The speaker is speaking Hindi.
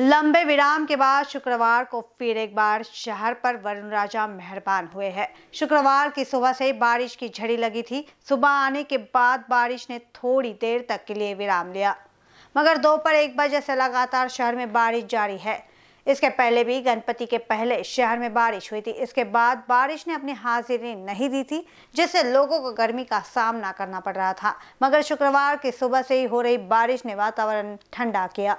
लंबे विराम के बाद शुक्रवार को फिर एक बार शहर पर वरुण राजा मेहरबान हुए हैं शुक्रवार की सुबह से बारिश की झड़ी लगी थी सुबह आने के बाद बारिश ने थोड़ी देर तक के लिए विराम लिया मगर दोपहर एक बजे से लगातार शहर में बारिश जारी है इसके पहले भी गणपति के पहले शहर में बारिश हुई थी इसके बाद बारिश ने अपनी हाजिरी नहीं दी थी जिससे लोगों को गर्मी का सामना करना पड़ रहा था मगर शुक्रवार की सुबह से ही हो रही बारिश ने वातावरण ठंडा किया